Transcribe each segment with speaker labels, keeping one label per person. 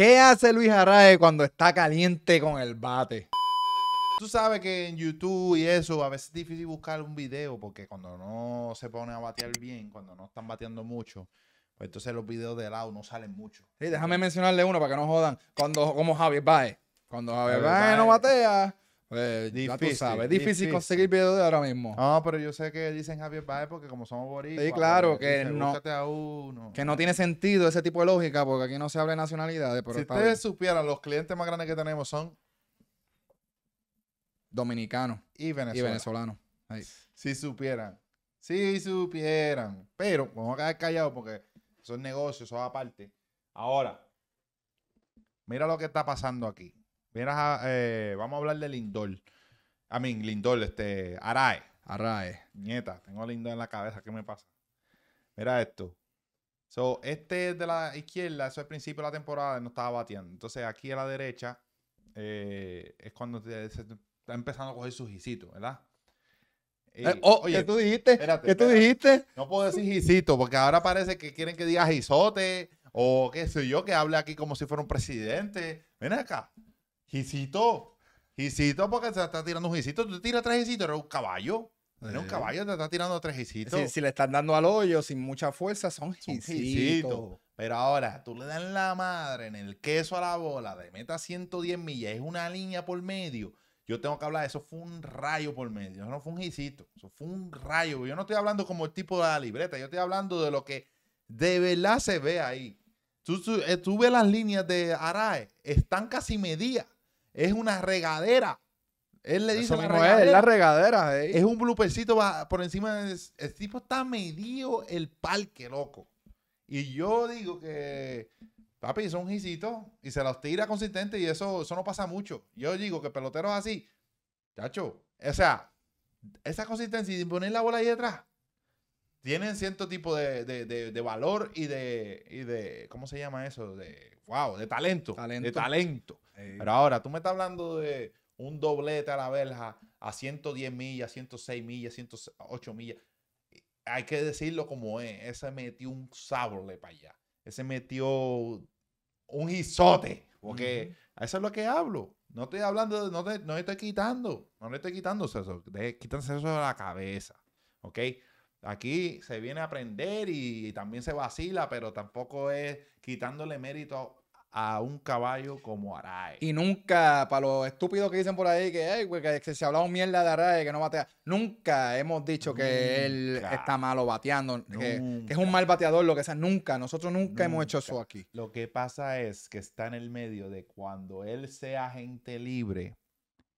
Speaker 1: ¿Qué hace Luis Arrae cuando está caliente con el bate?
Speaker 2: Tú sabes que en YouTube y eso a veces es difícil buscar un video porque cuando no se pone a batear bien, cuando no están bateando mucho, pues entonces los videos de lado no salen mucho. Sí, déjame
Speaker 1: mencionarle uno para que no jodan. Cuando, como Javier Baez. Cuando Javier, no batea, pues, es difícil, conseguir videos ahora mismo. No, pero yo
Speaker 2: sé que dicen Javier Baez porque como somos boricuas. Sí, claro, pues, que no,
Speaker 1: que no tiene sentido ese tipo de lógica porque aquí no se habla de nacionalidades. Pero si ustedes
Speaker 2: supieran, los clientes más grandes que tenemos son
Speaker 1: dominicanos
Speaker 2: y venezolanos. Si supieran, si supieran. Pero vamos a quedar callados porque son negocios, son aparte. Ahora, mira lo que está pasando aquí mira eh, vamos a hablar de Lindor. A mí, Lindor, este, Arae. Arae. Nieta, tengo a Lindor en la cabeza, ¿qué me pasa? Mira esto. este de la izquierda, eso el principio de la temporada no estaba batiendo, Entonces, aquí a la derecha eh, es cuando se, está empezando a coger sus gisito, ¿verdad? Eh, oh, ¿qué tú dijiste? ¿Qué tú dijiste? No puedo decir gisito, porque ahora parece que quieren que diga gisote, o qué sé yo, que hable aquí como si fuera un presidente. Ven acá. Gisito, Gisito, porque se está tirando un gisito. Tú tiras tres gisitos, eres un caballo. Era un caballo, te está tirando tres gisitos. Si,
Speaker 1: le están dando al hoyo sin mucha fuerza, son gisitos.
Speaker 2: Pero ahora, tú le das la madre en el queso a la bola, de meta 110 millas, es una línea por medio. Yo tengo que hablar, eso fue un rayo por medio, eso no fue un gisito, eso fue un rayo. Yo no estoy hablando como el tipo de la libreta, yo estoy hablando de lo que de verdad se ve ahí. Tú, tú, eh, ves las líneas de Arae, están casi medias es una regadera. Él le dice la regadera. Es, regadera. Es un bloopercito por encima de el tipo está medio el parque, loco. Y yo digo que, papi, son un y se los tira consistente y eso, no pasa mucho. Yo digo que peloteros así, chacho, o sea, esa consistencia y poner la bola ahí detrás, tienen cierto tipo de, valor y de, y de, ¿cómo se llama eso? De, wow, de talento. De talento.
Speaker 1: Eh, pero ahora, tú me
Speaker 2: estás hablando de un doblete a la verja a 110 millas, 106 millas, 108 millas. Hay que decirlo como es. Ese metió un sable para allá. Ese metió un isote. Porque eso es lo que hablo. No estoy hablando, de, no, te, estoy quitando. No le estoy quitando eso. De, quítanse eso de la cabeza. ¿Ok? Aquí se viene a aprender y, también se vacila, pero tampoco es quitándole mérito a un caballo como Arae.
Speaker 1: Y nunca, para los estúpidos que dicen por ahí que, se ha que, se mierda de Arae, que no batea, nunca hemos dicho que él está malo bateando, que, es un mal bateador, lo que sea, nunca, nosotros nunca, hemos hecho eso aquí. Lo que pasa es que está
Speaker 2: en el medio de cuando él sea gente libre,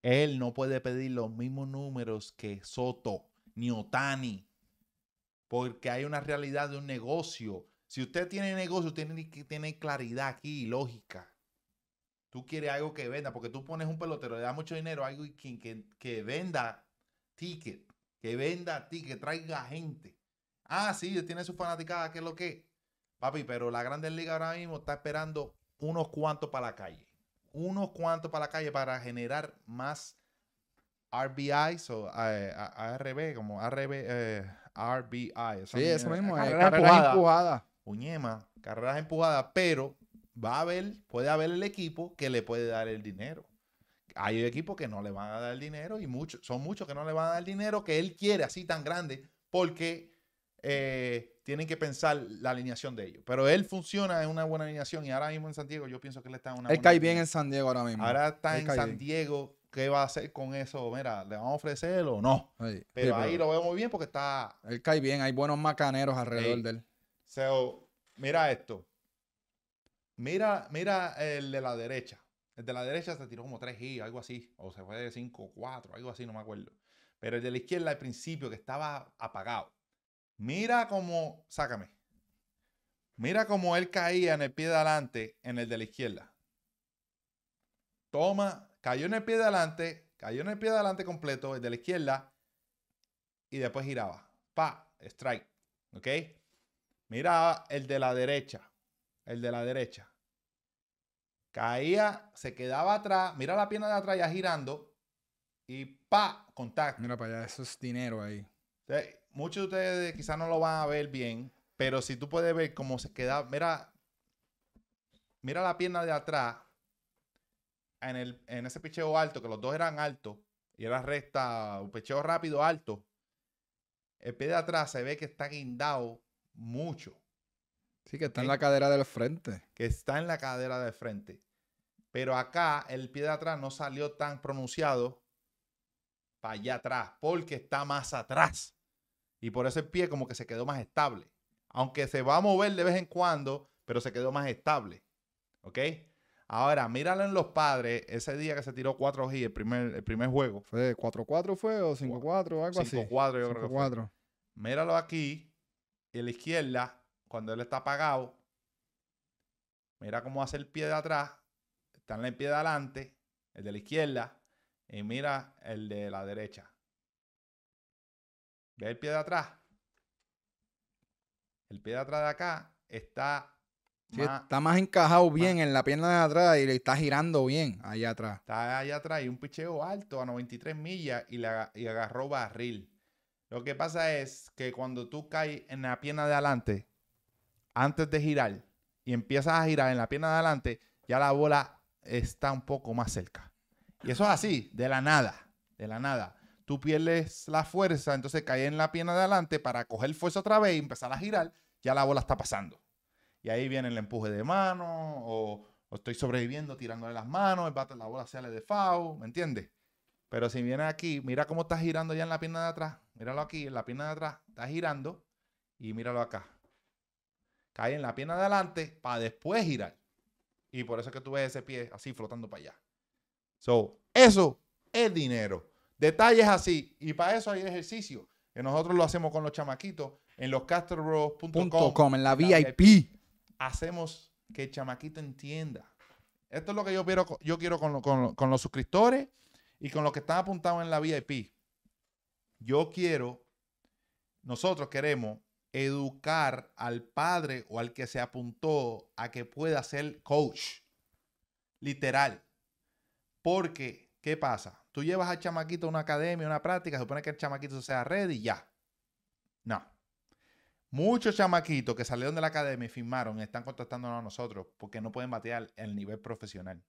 Speaker 2: él no puede pedir los mismos números que Soto ni Otani, porque hay una realidad de un negocio si usted tiene negocio, tiene que tener claridad aquí, y lógica. Tú quieres algo que venda, porque tú pones un pelotero, le da mucho dinero a alguien que, venda ticket, que venda ticket, traiga gente. Ah, sí, tiene su fanaticada, ¿qué es lo que. Papi, pero la grande Liga ahora mismo está esperando unos cuantos para la calle. Unos cuantos para la calle para generar más RBI, o eh, ARB, como ARB, eh, RBI. sí, eso mismo, es, eh, Uñema, carreras empujadas, pero va a haber, puede haber el equipo que le puede dar el dinero. Hay equipos que no le van a dar el dinero y muchos, son muchos que no le van a dar el dinero que él quiere así tan grande porque eh, tienen que pensar la alineación de ellos. Pero él funciona en una buena alineación y ahora mismo en San Diego yo pienso que él está en una... Él cae bien
Speaker 1: en San Diego ahora mismo. Ahora está en San
Speaker 2: Diego. ¿Qué va a hacer con eso? Mira, ¿le van a ofrecerlo o no? pero, ahí lo veo muy bien porque está...
Speaker 1: Él cae bien, hay buenos macaneros
Speaker 2: alrededor de él. So, mira esto. Mira, mira el de la derecha. El de la derecha se tiró como 3 y algo así. O se fue de 5 o 4, algo así, no me acuerdo. Pero el de la izquierda al principio, que estaba apagado. Mira cómo, sácame. Mira cómo él caía en el pie de adelante en el de la izquierda. Toma, cayó en el pie de adelante, cayó en el pie de adelante completo, el de la izquierda, y después giraba. Pa, strike. ¿Ok? Mira el de la derecha. El de la derecha. Caía, se quedaba atrás. Mira la pierna de atrás ya girando. Y pa, contacto. Mira para allá, eso es dinero ahí. muchos de ustedes quizás no lo van a ver bien. Pero si tú puedes ver cómo se queda. Mira. Mira la pierna de atrás. En, en ese picheo alto, que los dos eran altos. Y era recta, un picheo rápido, alto. El pie de atrás se ve que está guindado mucho. Sí, que está en eh, la cadera del frente. Que está en la cadera del frente. Pero acá el pie de atrás no salió tan pronunciado para allá atrás, porque está más atrás. Y por eso el pie como que se quedó más estable. Aunque se va a mover de vez en cuando, pero se quedó más estable. ¿Ok? Ahora, míralo en los padres, ese día que se tiró 4G, el primer, el primer juego. ¿Fue
Speaker 1: 4-4 fue o 5-4 algo así? 5-4 yo creo que
Speaker 2: Míralo aquí, y la izquierda, cuando él está apagado, mira cómo hace el pie de atrás, está en el pie de adelante, el de la izquierda, y mira el de la derecha. ¿Ve el pie de atrás? El pie de atrás de acá está. está
Speaker 1: más encajado bien en la pierna de atrás y le está girando bien allá atrás.
Speaker 2: Está allá atrás y un picheo alto a 93 millas y, la, y agarró barril. Lo que pasa es que cuando tú caes en la pierna de adelante, antes de girar, y empiezas a girar en la pierna de adelante, ya la bola está un poco más cerca. Y eso es así, de la nada, de la nada. Tú pierdes la fuerza, entonces caes en la pierna de adelante para coger fuerza otra vez y empezar a girar, ya la bola está pasando. Y ahí viene el empuje de mano, o, estoy sobreviviendo tirándole las manos, la bola sale de fao, ¿me entiendes? Pero si viene aquí, mira cómo está girando ya en la pierna de atrás. Míralo aquí, en la pierna de atrás está girando y míralo acá. Cae en la pierna de adelante para después girar. Y por eso es que tú ves ese pie así flotando para allá. So, eso es dinero. Detalles así. Y para eso hay ejercicio. Que nosotros lo hacemos con los chamaquitos en los castrobros.com. En la VIP. Hacemos que el chamaquito entienda. Esto es lo que yo quiero, yo quiero con, con los suscriptores y con lo que están apuntados en la VIP, yo quiero, nosotros queremos educar al padre o al que se apuntó a que pueda ser coach, literal. Porque, ¿qué pasa? Tú llevas al chamaquito a una academia, una práctica, supone que el chamaquito sea ready y ya. No. Muchos chamaquitos que salieron de la academia y firmaron están contactándonos a nosotros porque no pueden batear el nivel profesional.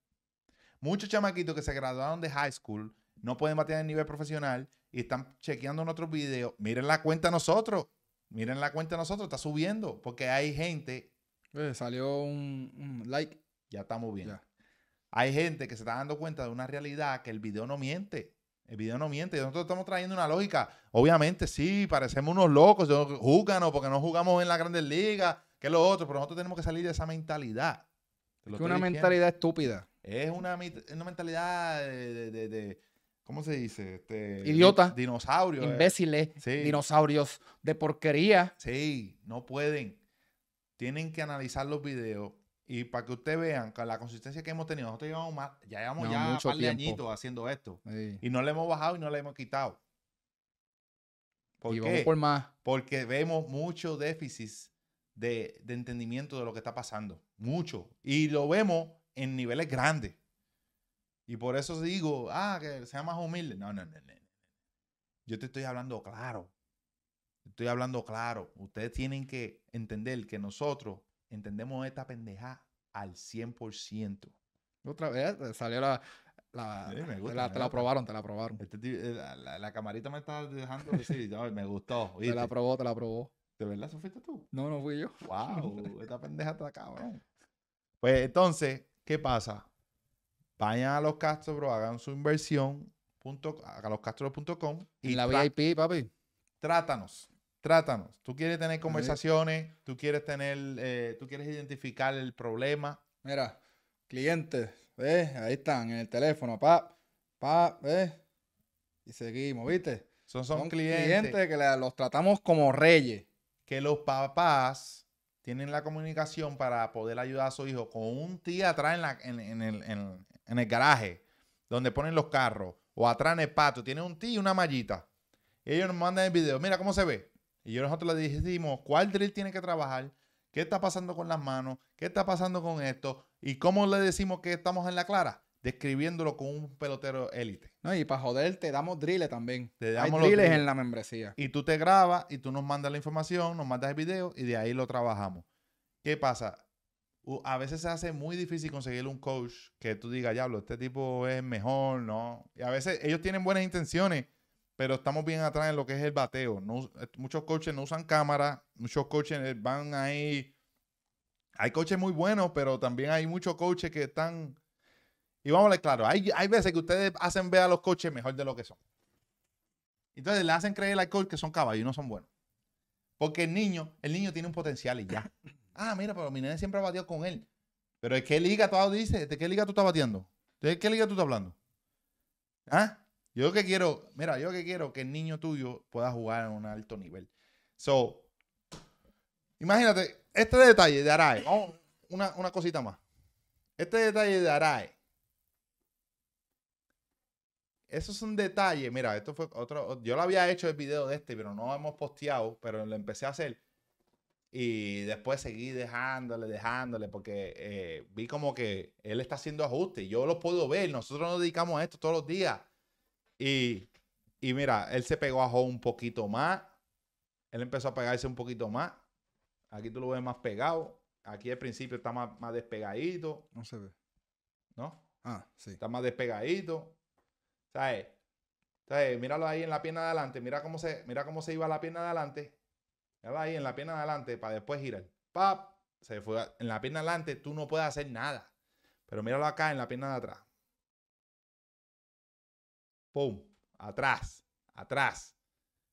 Speaker 2: Muchos chamaquitos que se graduaron de high school no pueden batear en nivel profesional y están chequeando nuestros videos. Miren la cuenta nosotros. Miren la cuenta nosotros. Está subiendo porque hay gente. Eh, salió un, like. Ya estamos bien. Hay gente que se está dando cuenta de una realidad que el video no miente. El video no miente. Nosotros estamos trayendo una lógica. Obviamente, sí, parecemos unos locos. Júganos porque no jugamos en las grandes ligas, que es lo otro. Pero nosotros tenemos que salir de esa mentalidad.
Speaker 1: Es una mentalidad estúpida.
Speaker 2: Es una, mentalidad de, ¿Cómo se dice? Este, Idiota. Dinosaurios. Eh. Imbéciles. Dinosaurios
Speaker 1: de porquería. Sí, no
Speaker 2: pueden. Tienen que analizar los videos. Y para que ustedes vean con la consistencia que hemos tenido, nosotros llevamos ya llevamos ya de añitos haciendo esto. Y no le hemos bajado y no le hemos quitado. ¿Por y Vamos por más. Porque vemos mucho déficit de, de entendimiento de lo que está pasando. Mucho. Y lo vemos en niveles grandes. Y por eso digo, ah, que sea más humilde. No, no, no, no. Yo te estoy hablando claro. Estoy hablando claro. Ustedes tienen que entender que nosotros entendemos esta pendeja al 100%.
Speaker 1: Otra vez eh, salió la... la te, la, probaron, te este eh, la aprobaron, te
Speaker 2: la aprobaron. la, camarita me está dejando decir, me gustó. Te la probó te la probó ¿De verdad eso fuiste tú? No, no fui yo. ¡Wow! esta pendeja está cabrón. Pues entonces, ¿Qué pasa? Vayan a los Castro, hagan su inversión punto, a loscastro.com. Y la VIP, papi. Trátanos, trátanos. Tú quieres tener conversaciones, tú quieres tener, eh, tú quieres identificar el problema.
Speaker 1: Mira, clientes, ¿ves? Ahí están, en el teléfono, Pap. pa, ¿ves? Y seguimos, ¿viste?
Speaker 2: Son, son, clientes,
Speaker 1: que los tratamos como reyes. Que los
Speaker 2: papás tienen la comunicación para poder ayudar a su hijo con un tío atrás en, en, el, garaje, donde ponen los carros, o atrás en el pato, tiene un tío y una mallita. Y ellos nos mandan el video, mira cómo se ve. Y yo nosotros le decimos cuál drill tiene que trabajar, qué está pasando con las manos, qué está pasando con esto, y cómo le decimos que estamos en la clara describiéndolo con un pelotero élite. No, y para joder, te damos drills también. Te damos Hay en la membresía. Y tú te grabas y tú nos mandas la información, nos mandas el video y de ahí lo trabajamos. ¿Qué pasa? A veces se hace muy difícil conseguir un coach que tú digas, diablo, este tipo es mejor, ¿no? Y a veces ellos tienen buenas intenciones, pero estamos bien atrás en lo que es el bateo. Eh, muchos coaches no usan cámara, muchos coaches eh, van ahí. Hay coaches muy buenos, pero también hay muchos coaches que están y vamos a ver claro, hay, veces que ustedes hacen ver a los coches mejor de lo que son. Entonces le hacen creer al coach que son caballos y no son buenos. Porque el niño, el niño tiene un potencial y ya. Ah, mira, pero mi nene siempre ha batido con él. Pero ¿de qué liga tú dices? ¿De qué liga tú estás batiendo? ¿De qué liga tú estás hablando? ¿Ah? Yo que quiero, mira, yo que quiero que el niño tuyo pueda jugar a un alto nivel. So, imagínate, este detalle de Arae, una, una cosita más. Este detalle de Arae eso es un detalle, Mira, esto fue otro. Yo lo había hecho el video de este, pero no hemos posteado, pero lo empecé a hacer. Y después seguí dejándole, dejándole, porque eh, vi como que él está haciendo ajustes. Yo lo puedo ver. Nosotros nos dedicamos a esto todos los días. Y, mira, él se pegó a Joe un poquito más. Él empezó a pegarse un poquito más. Aquí tú lo ves más pegado. Aquí al principio está más, más despegadito. No se ve. ¿No? Ah, sí. Está más despegadito. ¿Sabes? Míralo ahí en la pierna de adelante. Mira cómo se, mira cómo se iba la pierna de adelante. Míralo ahí en la pierna de adelante para después girar. ¡Pap! Se fue. En la pierna de adelante tú no puedes hacer nada. Pero míralo acá en la pierna de atrás. ¡Pum! Atrás. Atrás.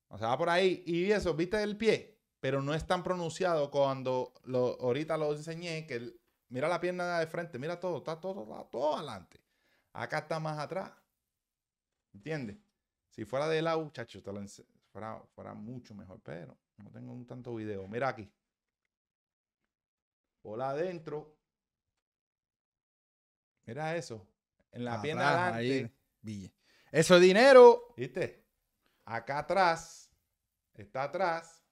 Speaker 2: O sea, va por ahí. Y eso, ¿viste el pie? Pero no es tan pronunciado cuando lo, ahorita lo enseñé que mira la pierna de frente, mira todo, está todo, todo adelante. Acá está más atrás. ¿Entiendes? Si fuera de la chacho, te fuera, mucho mejor, pero no tengo un tanto video. Mira aquí. Hola adentro. Mira eso. En la pierna adelante. eso es dinero. ¿Viste? Acá atrás. Está atrás.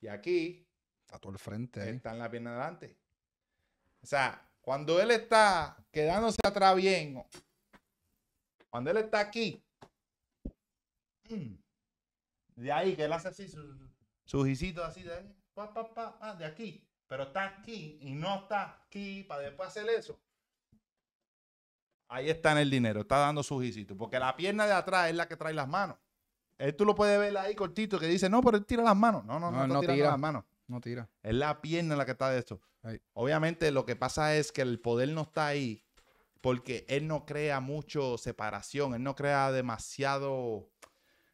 Speaker 2: Y aquí. Está todo el frente. Está en la pierna adelante. O sea, cuando él está quedándose atrás bien cuando él está aquí, mm, de ahí que él hace así, así, de, pa, pa, pa, ah, de aquí, pero está aquí y no está aquí para después hacer eso. Ahí está en el dinero, está dando sujicito. porque la pierna de atrás es la que trae las manos. Él eh, tú lo puedes ver ahí cortito que dice, no, pero él tira las manos. No, no, no, no, tira, las manos. No tira. Es la pierna la que está de esto. Obviamente lo que pasa es que el poder no está ahí porque él no crea mucho separación, él no crea demasiado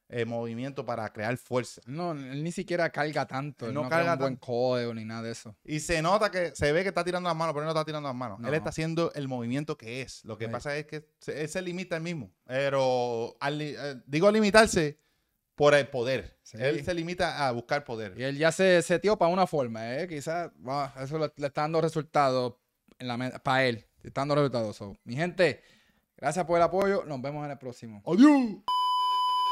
Speaker 2: eh, movimiento para crear fuerza. No, él ni siquiera carga tanto, no, carga un buen código ni nada de eso. Y se nota que se ve que está tirando las manos, pero él no está tirando las manos. Él está haciendo el movimiento que es. Lo que pasa es que se, él se limita él mismo, pero eh,
Speaker 1: digo limitarse por el poder. Él se limita a buscar poder. Y él ya se setió para una forma, ¿eh? Quizás eso le, le, está dando resultados para él estando resultados. mi gente, gracias por el apoyo. Nos vemos en el próximo. Adiós.